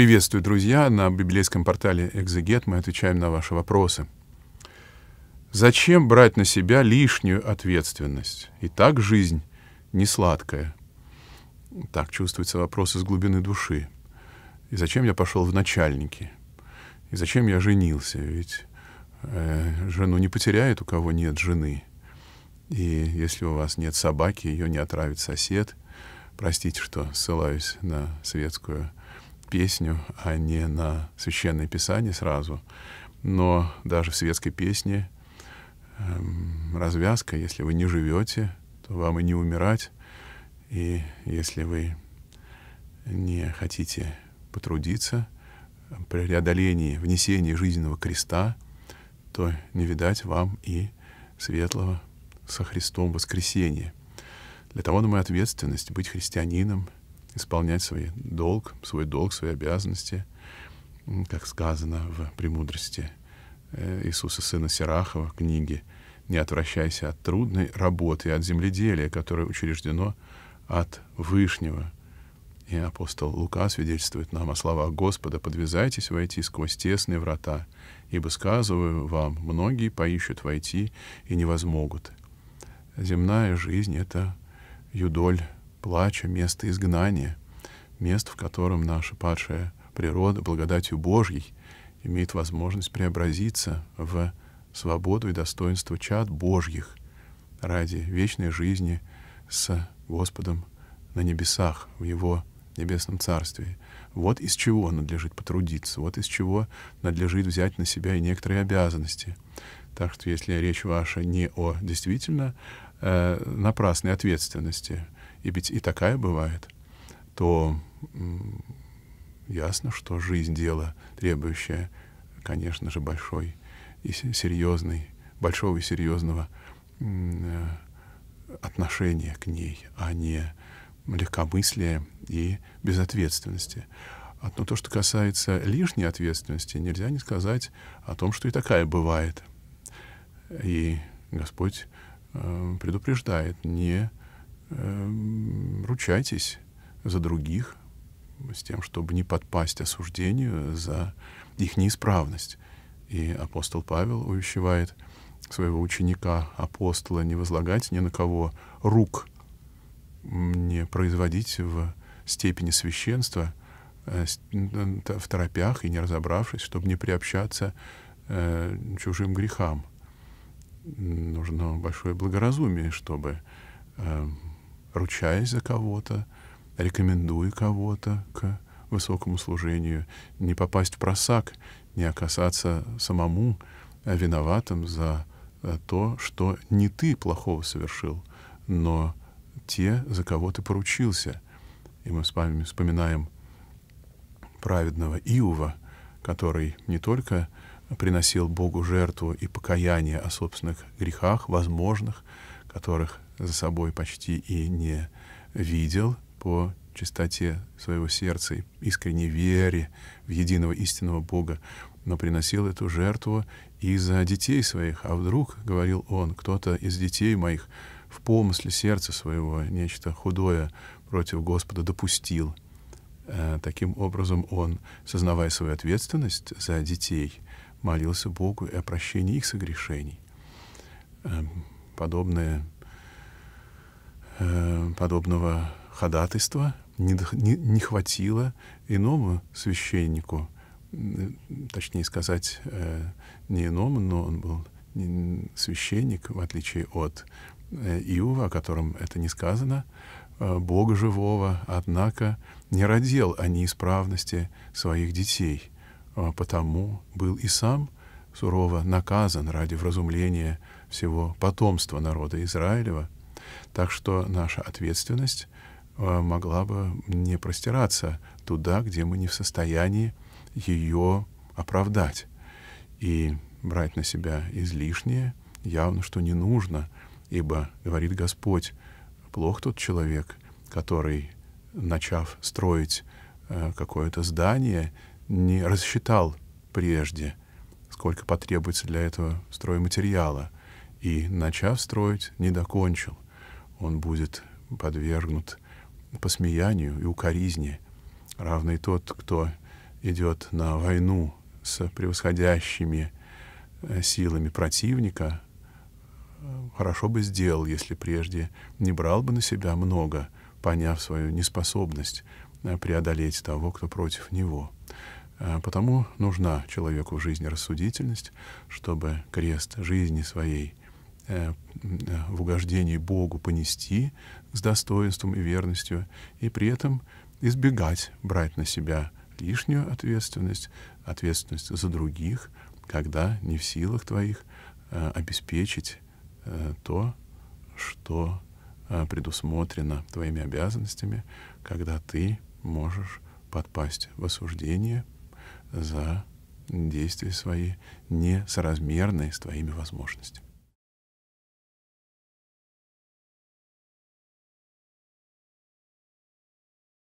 Приветствую, друзья! На библейском портале «Экзегет» мы отвечаем на ваши вопросы. Зачем брать на себя лишнюю ответственность? И так жизнь не сладкая. Так чувствуется вопрос из глубины души. И зачем я пошел в начальники? И зачем я женился? Ведь э, жену не потеряет, у кого нет жены. И если у вас нет собаки, ее не отравит сосед. Простите, что ссылаюсь на светскую песню, а не на священное писание сразу. Но даже в светской песне эм, развязка, если вы не живете, то вам и не умирать. И если вы не хотите потрудиться при преодолении, внесении жизненного креста, то не видать вам и светлого со Христом воскресения. Для того нам и ответственность быть христианином — исполнять свой долг, свой долг, свои обязанности, как сказано в «Премудрости» э, Иисуса Сына Сирахова, книге «Не отвращайся от трудной работы, от земледелия, которое учреждено от Вышнего». И апостол Лука свидетельствует нам о словах Господа «Подвязайтесь войти сквозь тесные врата, ибо, сказываю вам, многие поищут войти и не возмогут». Земная жизнь — это юдоль плача место изгнания, место, в котором наша падшая природа благодатью Божьей имеет возможность преобразиться в свободу и достоинство чад Божьих ради вечной жизни с Господом на небесах, в Его небесном царстве. Вот из чего надлежит потрудиться, вот из чего надлежит взять на себя и некоторые обязанности. Так что если речь ваша не о действительно э, напрасной ответственности, и ведь и такая бывает, то ясно, что жизнь — дело, требующее, конечно же, большой и серьезный, большого и серьезного э, отношения к ней, а не легкомыслия и безответственности. Но а то, что касается лишней ответственности, нельзя не сказать о том, что и такая бывает. И Господь э, предупреждает, не Эм, ручайтесь за других, с тем, чтобы не подпасть осуждению за их неисправность. И апостол Павел увещевает своего ученика, апостола, не возлагать ни на кого рук, не производить в степени священства э, в торопях и не разобравшись, чтобы не приобщаться э, чужим грехам. Нужно большое благоразумие, чтобы э, ручаясь за кого-то, рекомендуя кого-то к высокому служению, не попасть в просак, не оказаться самому а виноватым за э, то, что не ты плохого совершил, но те, за кого ты поручился. И мы с вами вспоминаем праведного Иова, который не только приносил Богу жертву и покаяние о собственных грехах, возможных, которых за собой почти и не видел по чистоте своего сердца и искренней вере в единого истинного Бога, но приносил эту жертву из за детей своих. А вдруг, — говорил он, — кто-то из детей моих в помысле сердца своего нечто худое против Господа допустил. Э, таким образом, он, сознавая свою ответственность за детей, молился Богу и о прощении их согрешений. Эм, подобное Э, подобного ходатайства не, не, не хватило иному священнику, точнее сказать, э, не иному, но он был священник, в отличие от э, Иова, о котором это не сказано, э, Бога живого, однако не родил о а неисправности своих детей, потому был и сам сурово наказан ради вразумления всего потомства народа Израилева, так что наша ответственность э, могла бы не простираться туда, где мы не в состоянии ее оправдать. И брать на себя излишнее явно, что не нужно, ибо, говорит Господь, плох тот человек, который, начав строить э, какое-то здание, не рассчитал прежде, сколько потребуется для этого стройматериала, и, начав строить, не докончил — он будет подвергнут посмеянию и укоризне, равный тот, кто идет на войну с превосходящими э, силами противника, э, хорошо бы сделал, если прежде не брал бы на себя много, поняв свою неспособность э, преодолеть того, кто против него. Потому нужна человеку в жизни рассудительность, чтобы крест жизни своей Э, э, в угождении Богу понести с достоинством и верностью, и при этом избегать брать на себя лишнюю ответственность, ответственность за других, когда не в силах твоих э, обеспечить то, что предусмотрено твоими обязанностями, когда ты можешь подпасть в осуждение за действия свои, несоразмерные с твоими возможностями.